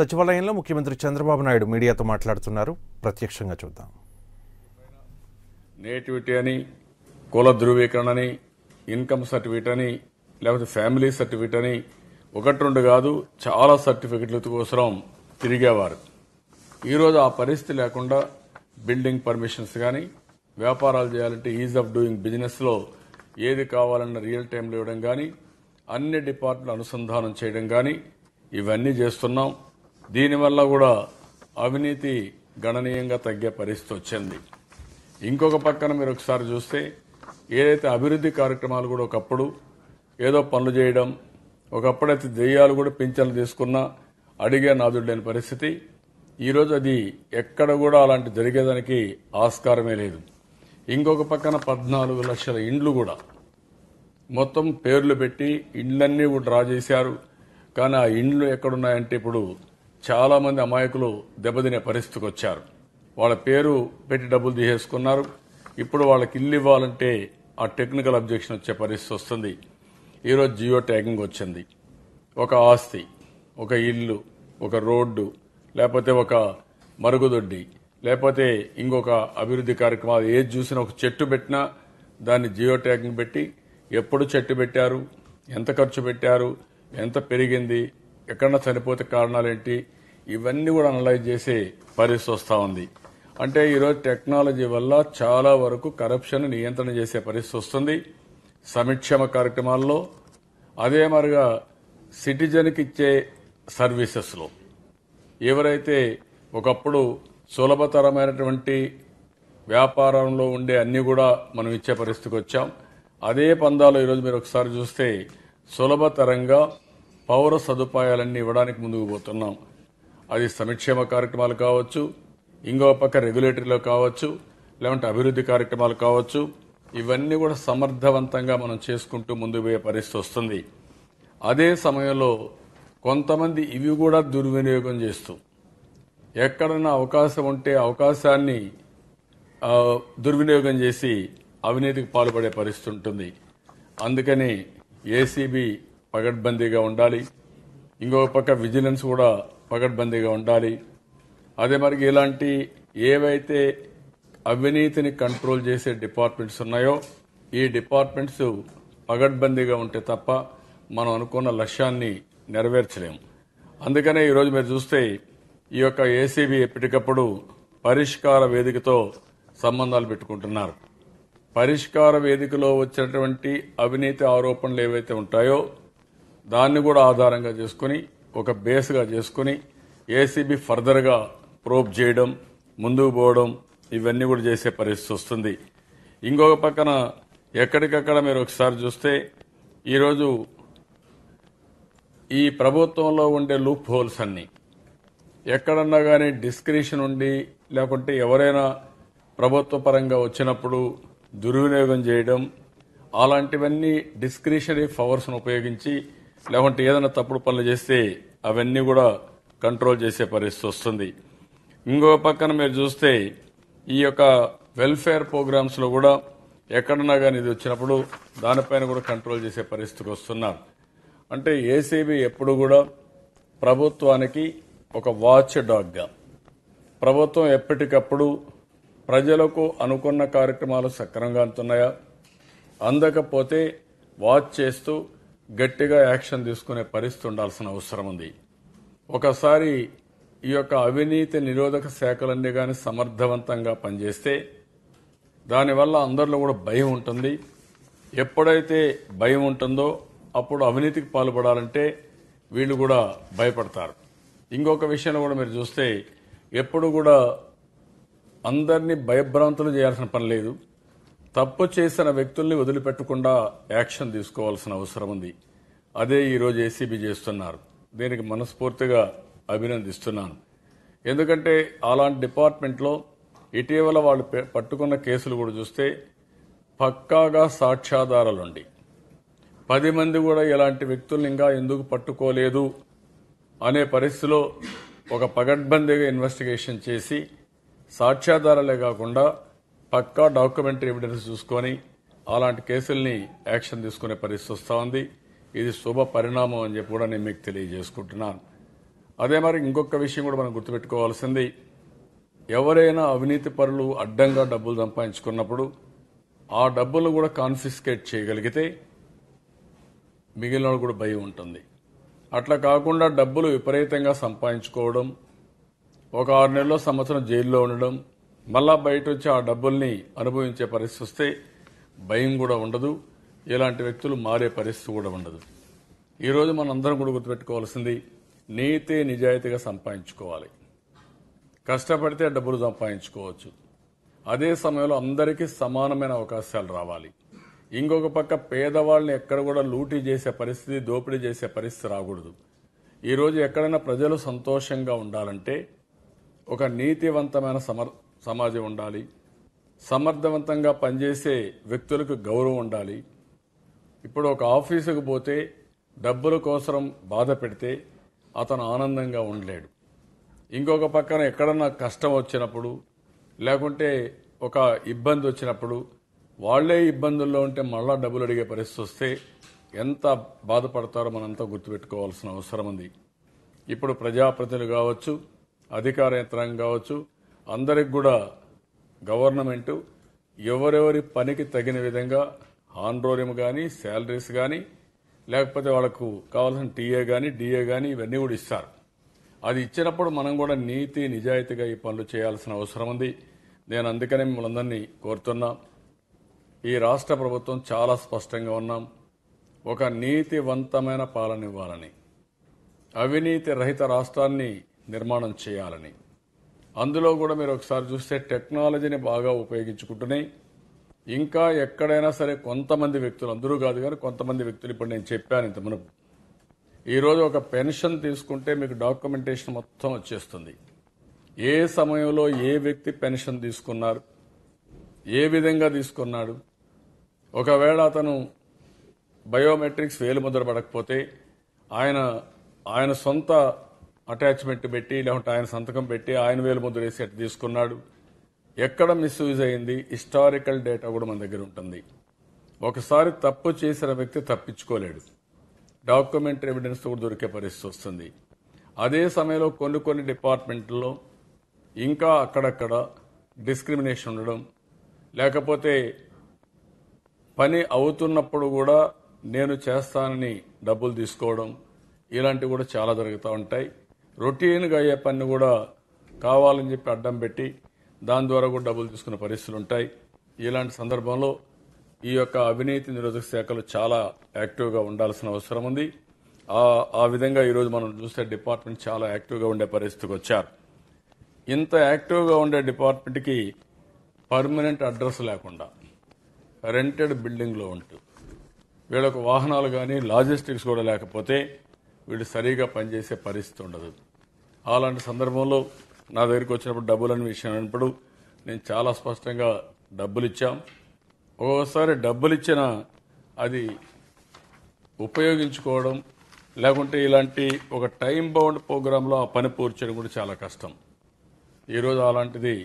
సచివాలయంలో ముఖ్యమంత్రి చంద్రబాబు నాయుడు మీడియాతో మాట్లాడుతున్నారు ప్రత్యక్షంగా చూద్దాం నేటివిటీ అని కుల ధృవీకరణ అని ఇన్కమ్ సర్టిఫికేట్ అని లేకపోతే ఫ్యామిలీ సర్టిఫికేట్ అని ఒకటి రెండు కాదు చాలా సర్టిఫికెట్ల కోసం తిరిగేవారు ఈరోజు ఆ పరిస్థితి లేకుండా బిల్డింగ్ పర్మిషన్స్ కానీ వ్యాపారాలు చేయాలంటే ఈజ్ ఆఫ్ డూయింగ్ బిజినెస్లో ఏది కావాలన్న రియల్ టైంలో ఇవ్వడం కానీ అన్ని డిపార్ట్మెంట్లు అనుసంధానం చేయడం కానీ ఇవన్నీ చేస్తున్నాం దీనివల్ల కూడా అవినీతి గణనీయంగా తగ్గే పరిస్థితి వచ్చింది ఇంకొక పక్కన మీరు ఒకసారి చూస్తే ఏదైతే అభివృద్ధి కార్యక్రమాలు కూడా ఒకప్పుడు ఏదో పనులు చేయడం ఒకప్పుడైతే దెయ్యాలు కూడా పింఛన్లు తీసుకున్న అడిగే నాదుడు పరిస్థితి ఈరోజు అది ఎక్కడ కూడా అలాంటి జరిగేదానికి ఆస్కారమే లేదు ఇంకొక పక్కన పద్నాలుగు లక్షల ఇండ్లు కూడా మొత్తం పేర్లు పెట్టి ఇండ్లన్నీ డ్రా చేశారు కానీ ఆ ఇండ్లు ఎక్కడున్నాయంటే ఇప్పుడు చాలామంది అమాయకులు దెబ్బతినే పరిస్థితికి వచ్చారు వాళ్ళ పేరు పెట్టి డబ్బులు తీసేసుకున్నారు ఇప్పుడు వాళ్ళకి ఇల్లు ఇవ్వాలంటే ఆ టెక్నికల్ అబ్జెక్షన్ వచ్చే పరిస్థితి వస్తుంది ఈరోజు జియో ట్యాగింగ్ వచ్చింది ఒక ఆస్తి ఒక ఇల్లు ఒక రోడ్డు లేకపోతే ఒక మరుగుదొడ్డి లేకపోతే ఇంకొక అభివృద్ధి కార్యక్రమాలు ఏది చూసినా ఒక చెట్టు పెట్టినా దాన్ని జియో ట్యాగింగ్ పెట్టి ఎప్పుడు చెట్టు పెట్టారు ఎంత ఖర్చు పెట్టారు ఎంత పెరిగింది ఎక్కడన్నా చనిపోతే కారణాలేంటి ఇవన్నీ కూడా అనలైజ్ చేసే పరిస్థితి వస్తూ ఉంది అంటే ఈరోజు టెక్నాలజీ వల్ల చాలా వరకు కరప్షన్ నియంత్రణ చేసే పరిస్థితి వస్తుంది సంక్షేమ కార్యక్రమాల్లో అదే మరిగా సిటిజన్కి ఇచ్చే సర్వీసెస్లో ఎవరైతే ఒకప్పుడు సులభతరమైనటువంటి వ్యాపారంలో ఉండే అన్ని కూడా మనం ఇచ్చే పరిస్థితికి వచ్చాం అదే పందాలు ఈరోజు మీరు ఒకసారి చూస్తే సులభతరంగా పౌర సదుపాయాలన్నీ ఇవ్వడానికి ముందుకు పోతున్నాం అది సంక్షేమ కార్యక్రమాలు కావచ్చు ఇంకో పక్క రెగ్యులేటరీలో కావచ్చు లేదంటే అభివృద్ధి కార్యక్రమాలు కావచ్చు ఇవన్నీ కూడా సమర్థవంతంగా మనం చేసుకుంటూ ముందుకు పోయే పరిస్థితి వస్తుంది అదే సమయంలో కొంతమంది ఇవి కూడా దుర్వినియోగం చేస్తూ ఎక్కడన్నా అవకాశం ఉంటే అవకాశాన్ని దుర్వినియోగం చేసి అవినీతికి పాల్పడే పరిస్థితి ఉంటుంది అందుకని ఏసీబీ పగడ్బందీగా ఉండాలి ఇంకొక పక్క విజిలెన్స్ కూడా పగడ్బందీగా ఉండాలి అదే మరి ఇలాంటి ఏవైతే అవినీతిని కంట్రోల్ చేసే డిపార్ట్మెంట్స్ ఉన్నాయో ఈ డిపార్ట్మెంట్స్ పగడ్బందీగా ఉంటే తప్ప మనం అనుకున్న లక్ష్యాన్ని నెరవేర్చలేము అందుకనే ఈరోజు మీరు చూస్తే ఈ యొక్క ఏసీబీ ఎప్పటికప్పుడు పరిష్కార వేదికతో సంబంధాలు పెట్టుకుంటున్నారు పరిష్కార వేదికలో వచ్చినటువంటి అవినీతి ఆరోపణలు ఏవైతే ఉంటాయో దాన్ని కూడా ఆధారంగా చేసుకుని ఒక బేస్గా చేసుకుని ఏసీబీ ఫర్దర్గా ప్రోబ్ చేయడం ముందుకు పోవడం ఇవన్నీ కూడా చేసే పరిస్థితి వస్తుంది ఇంకొక పక్కన ఎక్కడికక్కడ మీరు ఒకసారి చూస్తే ఈరోజు ఈ ప్రభుత్వంలో ఉండే లూప్ హోల్స్ అన్నీ ఎక్కడన్నా కానీ డిస్క్రిషన్ ఉండి లేకుంటే ఎవరైనా ప్రభుత్వ పరంగా వచ్చినప్పుడు దుర్వినియోగం చేయడం అలాంటివన్నీ డిస్క్రిషనరీ పవర్స్ను ఉపయోగించి లేకుంటే ఏదైనా తప్పుడు పనులు చేస్తే అవన్నీ కూడా కంట్రోల్ చేసే పరిస్థితి వస్తుంది ఇంకో పక్కన మీరు చూస్తే ఈ యొక్క వెల్ఫేర్ ప్రోగ్రామ్స్లో కూడా ఎక్కడన్నా కానీ ఇది వచ్చినప్పుడు దానిపైన కూడా కంట్రోల్ చేసే పరిస్థితికి వస్తున్నారు అంటే ఏసీబీ ఎప్పుడు కూడా ప్రభుత్వానికి ఒక వాచ్ డాగ్గా ప్రభుత్వం ఎప్పటికప్పుడు ప్రజలకు అనుకున్న కార్యక్రమాలు సక్రంగా అందుతున్నాయా అందకపోతే వాచ్ చేస్తూ గట్టిగా యాక్షన్ తీసుకునే పరిస్థితి ఉండాల్సిన అవసరం ఉంది ఒకసారి ఈ యొక్క అవినీతి నిరోధక శాఖలన్నీ కానీ సమర్థవంతంగా పనిచేస్తే దానివల్ల అందరిలో కూడా భయం ఉంటుంది ఎప్పుడైతే భయం ఉంటుందో అప్పుడు అవినీతికి పాల్పడాలంటే వీళ్ళు కూడా భయపడతారు ఇంకొక విషయంలో కూడా మీరు చూస్తే ఎప్పుడు కూడా అందరినీ భయభ్రాంతులు చేయాల్సిన పని లేదు తప్పు చేసిన వ్యక్తుల్ని వదిలిపెట్టకుండా యాక్షన్ తీసుకోవాల్సిన అవసరం ఉంది అదే ఈరోజు ఏసీబీ చేస్తున్నారు దీనికి మనస్ఫూర్తిగా అభినందిస్తున్నాను ఎందుకంటే అలాంటి డిపార్ట్మెంట్లో ఇటీవల వాళ్ళు పట్టుకున్న కేసులు కూడా చూస్తే పక్కాగా సాక్ష్యాధారాలుండి పది మంది కూడా ఇలాంటి వ్యక్తుల్ని ఇంకా ఎందుకు పట్టుకోలేదు అనే పరిస్థితిలో ఒక పగడ్బందీగా ఇన్వెస్టిగేషన్ చేసి సాక్ష్యాధారాలే కాకుండా పక్కా డాక్యుమెంటరీ ఎవిడెన్స్ చూసుకొని అలాంటి కేసుల్ని యాక్షన్ తీసుకునే పరిస్థితి వస్తూ ఉంది ఇది శుభ పరిణామం అని చెప్పి కూడా నేను మీకు తెలియజేసుకుంటున్నాను అదే మరి ఇంకొక విషయం కూడా మనం గుర్తుపెట్టుకోవాల్సింది ఎవరైనా అవినీతి పరులు అడ్డంగా డబ్బులు సంపాదించుకున్నప్పుడు ఆ డబ్బులు కూడా కాన్ఫిస్కేట్ చేయగలిగితే మిగిలిన వాళ్ళు కూడా భయం ఉంటుంది అట్లా కాకుండా డబ్బులు విపరీతంగా సంపాదించుకోవడం ఒక ఆరు నెలల సంవత్సరం జైల్లో ఉండడం మళ్ళా బయట వచ్చి ఆ డబ్బుల్ని అనుభవించే పరిస్థితి వస్తే భయం కూడా ఉండదు ఇలాంటి వ్యక్తులు మారే పరిస్థితి కూడా ఉండదు ఈరోజు మనం అందరం కూడా గుర్తుపెట్టుకోవాల్సింది నీతే నిజాయితీగా సంపాదించుకోవాలి కష్టపడితే డబ్బులు సంపాదించుకోవచ్చు అదే సమయంలో అందరికీ సమానమైన అవకాశాలు రావాలి ఇంకొక పక్క పేదవాళ్ళని ఎక్కడ కూడా లూటీ చేసే పరిస్థితి దోపిడీ చేసే పరిస్థితి రాకూడదు ఈరోజు ఎక్కడైనా ప్రజలు సంతోషంగా ఉండాలంటే ఒక నీతివంతమైన సమర్ సమాజం ఉండాలి సమర్థవంతంగా పనిచేసే వ్యక్తులకు గౌరవం ఉండాలి ఇప్పుడు ఒక ఆఫీసుకు పోతే డబ్బుల కోసం బాధ పెడితే అతను ఆనందంగా ఉండలేడు ఇంకొక పక్కన ఎక్కడన్నా కష్టం వచ్చినప్పుడు లేకుంటే ఒక ఇబ్బంది వచ్చినప్పుడు వాళ్లే ఇబ్బందుల్లో ఉంటే మళ్ళా డబ్బులు అడిగే పరిస్థితి వస్తే ఎంత బాధపడతారో మనంతా గుర్తుపెట్టుకోవాల్సిన అవసరం ఉంది ఇప్పుడు ప్రజాప్రతినిధులు కావచ్చు అధికార యంత్రాంగం కావచ్చు అందరికి కూడా గవర్నమెంటు ఎవరెవరి పనికి తగిన విధంగా ఆన్రోరియం కానీ శాలరీస్ కానీ లేకపోతే వాళ్ళకు కావాల్సిన టీఏ కానీ డిఏ కానీ ఇవన్నీ కూడా ఇస్తారు అది ఇచ్చినప్పుడు మనం కూడా నీతి నిజాయితీగా ఈ పనులు చేయాల్సిన అవసరం ఉంది నేను అందుకనే మిమ్మల్ని అందరినీ కోరుతున్నా ఈ రాష్ట్ర ప్రభుత్వం చాలా స్పష్టంగా ఉన్నాం ఒక నీతివంతమైన పాలన ఇవ్వాలని అవినీతి రహిత రాష్ట్రాన్ని నిర్మాణం చేయాలని అందులో కూడా మీరు ఒకసారి చూస్తే టెక్నాలజీని బాగా ఉపయోగించుకుంటున్నాయి ఇంకా ఎక్కడైనా సరే కొంతమంది వ్యక్తులు అందరూ కాదు కానీ కొంతమంది వ్యక్తులు ఇప్పుడు నేను చెప్పాను ఇంత మనకు ఈరోజు ఒక పెన్షన్ తీసుకుంటే మీకు డాక్యుమెంటేషన్ మొత్తం వచ్చేస్తుంది ఏ సమయంలో ఏ వ్యక్తి పెన్షన్ తీసుకున్నారు ఏ విధంగా తీసుకున్నాడు ఒకవేళ అతను బయోమెట్రిక్స్ వేలు ముద్ర పడకపోతే ఆయన ఆయన సొంత అటాచ్మెంట్ పెట్టి లేకుంటే ఆయన సంతకం పెట్టి ఆయన వేలు ముద్ర వేసి అట్టు తీసుకున్నాడు ఎక్కడ మిస్యూజ్ అయింది హిస్టారికల్ డేటా కూడా మన దగ్గర ఉంటుంది ఒకసారి తప్పు చేసిన వ్యక్తి తప్పించుకోలేడు డాక్యుమెంట్ ఎవిడెన్స్ కూడా దొరికే పరిస్థితి వస్తుంది అదే సమయంలో కొన్ని కొన్ని డిపార్ట్మెంట్లో ఇంకా అక్కడక్కడ డిస్క్రిమినేషన్ ఉండడం లేకపోతే పని అవుతున్నప్పుడు కూడా నేను చేస్తానని డబ్బులు తీసుకోవడం ఇలాంటివి కూడా చాలా జరుగుతూ ఉంటాయి రొటీన్గా అయ్యే పని కూడా కావాలని చెప్పి అడ్డం పెట్టి దాని ద్వారా కూడా డబ్బులు తీసుకునే పరిస్థితులు ఉంటాయి ఇలాంటి సందర్భంలో ఈ యొక్క అవినీతి నిరోధక శాఖలు చాలా యాక్టివ్గా ఉండాల్సిన అవసరం ఉంది ఆ విధంగా ఈరోజు మనం చూస్తే డిపార్ట్మెంట్ చాలా యాక్టివ్గా ఉండే పరిస్థితికి వచ్చారు ఇంత యాక్టివ్గా ఉండే డిపార్ట్మెంట్కి పర్మనెంట్ అడ్రస్ లేకుండా రెంటెడ్ బిల్డింగ్లో ఉంటూ వీళ్ళకు వాహనాలు కానీ లాజిస్టిక్స్ కూడా లేకపోతే వీళ్ళు సరిగా పనిచేసే పరిస్థితి ఉండదు అలాంటి సందర్భంలో నా దగ్గరికి వచ్చినప్పుడు డబ్బులు అనే విషయం అన్నప్పుడు నేను చాలా స్పష్టంగా డబ్బులు ఇచ్చాం ఒక్కొక్కసారి డబ్బులు ఇచ్చిన అది ఉపయోగించుకోవడం లేకుంటే ఇలాంటి ఒక టైం బౌండ్ ప్రోగ్రాంలో ఆ పని పూర్చడం కూడా చాలా కష్టం ఈరోజు అలాంటిది